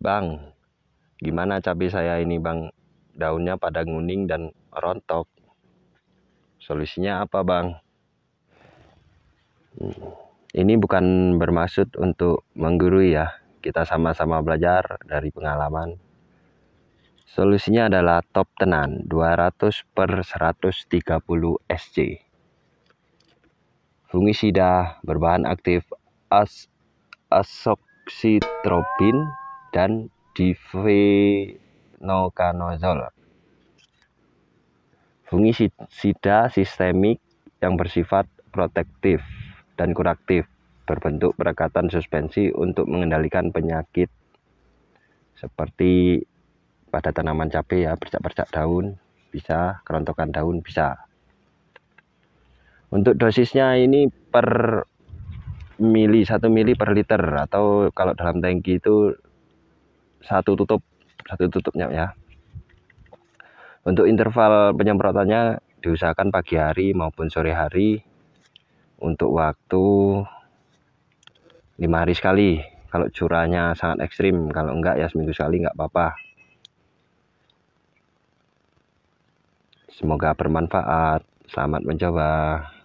Bang, gimana cabai saya ini bang? Daunnya pada nguning dan rontok. Solusinya apa bang? Ini bukan bermaksud untuk menggurui ya. Kita sama-sama belajar dari pengalaman. Solusinya adalah top tenan 200 per 130 SC. Fungisida berbahan aktif as asoksitropin dan difenokanazol. Fungisida sistemik yang bersifat protektif dan kuratif berbentuk perekatan suspensi untuk mengendalikan penyakit seperti pada tanaman cabai ya bercak-bercak daun bisa kerontokan daun bisa untuk dosisnya ini per mili 1 mili per liter atau kalau dalam tangki itu satu tutup satu tutupnya ya untuk interval penyemprotannya diusahakan pagi hari maupun sore hari untuk waktu lima hari sekali kalau curahnya sangat ekstrim kalau enggak ya seminggu sekali enggak apa-apa semoga bermanfaat selamat mencoba